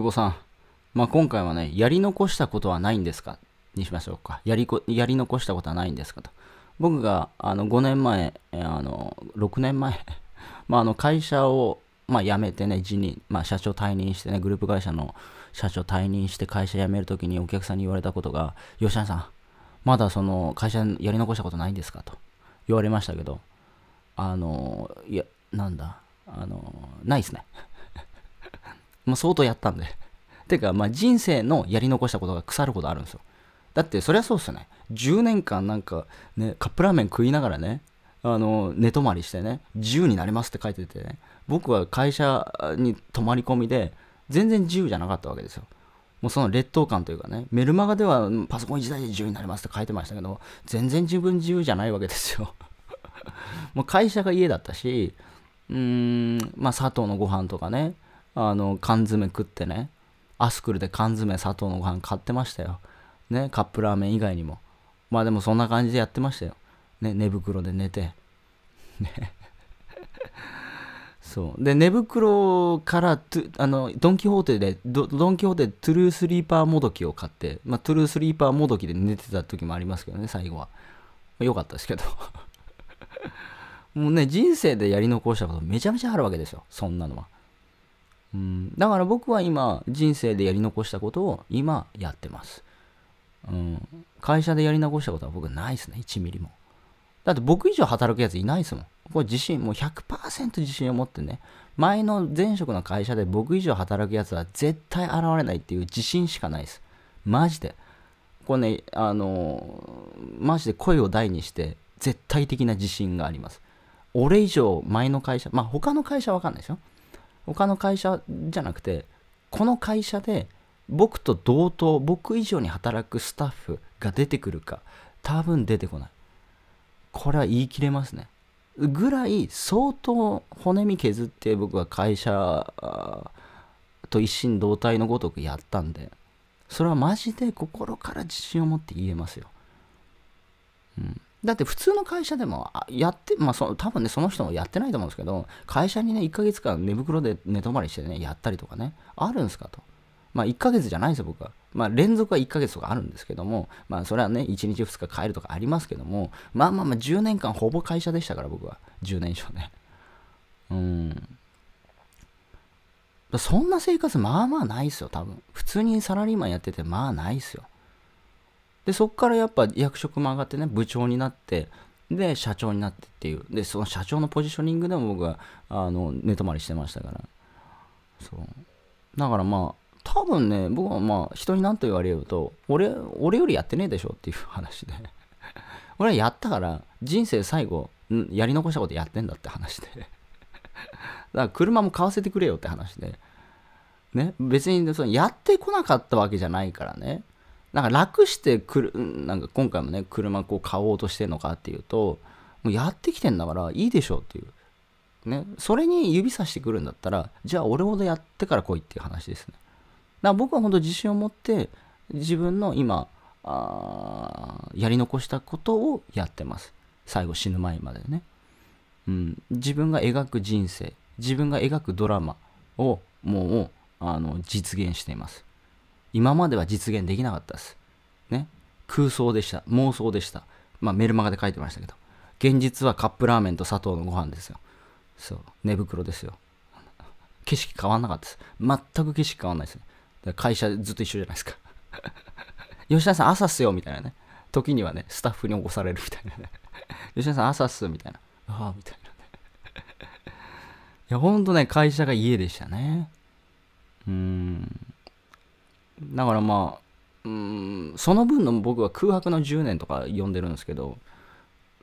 久保さん。まあ、今回はね、やり残したことはないんですかにしましょうか。やりこ、やり残したことはないんですかと。僕が、あの、5年前、あの、6年前、まあ、あの、会社を、まあ、辞めてね、辞任、まあ、社長退任してね、グループ会社の社長退任して会社辞めるときにお客さんに言われたことが、吉田さん、まだその、会社やり残したことないんですかと言われましたけど、あの、いや、なんだ、あの、ないですね。まあ、相当やったんで。てか、まあ、人生のやり残したことが腐ることあるんですよ。だって、そりゃそうっすよね。10年間なんか、ね、カップラーメン食いながらね、あの、寝泊まりしてね、自由になりますって書いててね、僕は会社に泊まり込みで、全然自由じゃなかったわけですよ。もうその劣等感というかね、メルマガではパソコン一台で自由になりますって書いてましたけど、全然自分自由じゃないわけですよ。もう会社が家だったし、うーん、まあ、佐藤のご飯とかね、あの、缶詰食ってね、アスクルで缶詰砂糖のご飯買ってましたよ。ね、カップラーメン以外にも。まあでもそんな感じでやってましたよ。ね、寝袋で寝て。ね そう。で、寝袋からあの、ドン・キホーテでド、ドン・キホーテでトゥルースリーパーもどきを買って、まあ、トゥルースリーパーもどきで寝てた時もありますけどね、最後は。良よかったですけど。もうね、人生でやり残したことめちゃめちゃあるわけですよ、そんなのは。うん、だから僕は今人生でやり残したことを今やってます、うん、会社でやり残したことは僕ないですね1ミリもだって僕以上働くやついないですもんこれ自信もう100%自信を持ってね前の前職の会社で僕以上働くやつは絶対現れないっていう自信しかないですマジでこれねあのマジで声を大にして絶対的な自信があります俺以上前の会社まあ他の会社は分かんないでしょ他の会社じゃなくてこの会社で僕と同等僕以上に働くスタッフが出てくるか多分出てこないこれは言い切れますねぐらい相当骨身削って僕は会社と一心同体のごとくやったんでそれはマジで心から自信を持って言えますようんだって普通の会社でも、やって、まあそ、多分ね、その人もやってないと思うんですけど、会社にね、1ヶ月間寝袋で寝泊まりしてね、やったりとかね、あるんですかと。まあ、1ヶ月じゃないんですよ、僕は。まあ、連続は1ヶ月とかあるんですけども、まあ、それはね、1日2日帰るとかありますけども、まあまあまあ、10年間ほぼ会社でしたから、僕は。10年以上ね。うん。そんな生活、まあまあないですよ、多分。普通にサラリーマンやってて、まあないですよ。で、そこからやっぱ役職も上がってね、部長になって、で、社長になってっていう。で、その社長のポジショニングでも僕は、あの、寝泊まりしてましたから。そう。だからまあ、多分ね、僕はまあ、人に何と言われると、俺、俺よりやってねえでしょっていう話で。俺はやったから、人生最後、やり残したことやってんだって話で。だから車も買わせてくれよって話で。ね、別にそのやってこなかったわけじゃないからね。なんか楽してくる、なんか今回もね、車こう買おうとしてるのかっていうと、もうやってきてんだからいいでしょっていう。ね、それに指さしてくるんだったら、じゃあ俺ほどやってから来いっていう話ですね。だから僕は本当自信を持って、自分の今、あやり残したことをやってます。最後死ぬ前までね。うん、自分が描く人生、自分が描くドラマをもうあの実現しています。今までは実現できなかったです。ね。空想でした。妄想でした。まあ、メルマガで書いてましたけど。現実はカップラーメンと砂糖のご飯ですよ。そう。寝袋ですよ。景色変わんなかったです。全く景色変わんないですね。会社ずっと一緒じゃないですか。吉田さん朝っすよ、みたいなね。時にはね、スタッフに起こされるみたいなね。吉田さん朝っす、みたいな。ああ、みたいなね。いや、ほんとね、会社が家でしたね。うーん。だからまあうんその分の僕は空白の10年とか呼んでるんですけど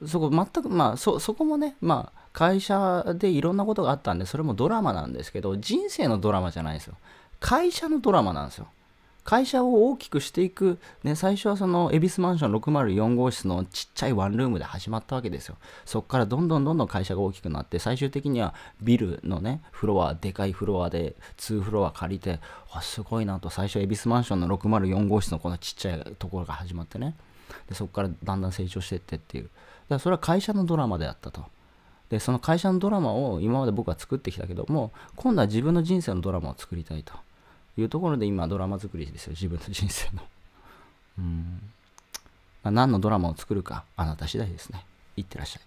そこ全くまあそそこもねまあ会社でいろんなことがあったんでそれもドラマなんですけど人生のドラマじゃないですよ会社のドラマなんですよ会社を大きくしていく、ね、最初はその恵比寿マンション604号室のちっちゃいワンルームで始まったわけですよ。そこからどんどんどんどん会社が大きくなって、最終的にはビルのね、フロア、でかいフロアで2フロア借りて、あ、すごいなと、最初恵比寿マンションの604号室のこのちっちゃいところが始まってね。でそこからだんだん成長していってっていう。だからそれは会社のドラマであったと。で、その会社のドラマを今まで僕は作ってきたけども、今度は自分の人生のドラマを作りたいと。いうところで今ドラマ作りですよ、自分の人生の。うん。ま何のドラマを作るか、あなた次第ですね。いってらっしゃい。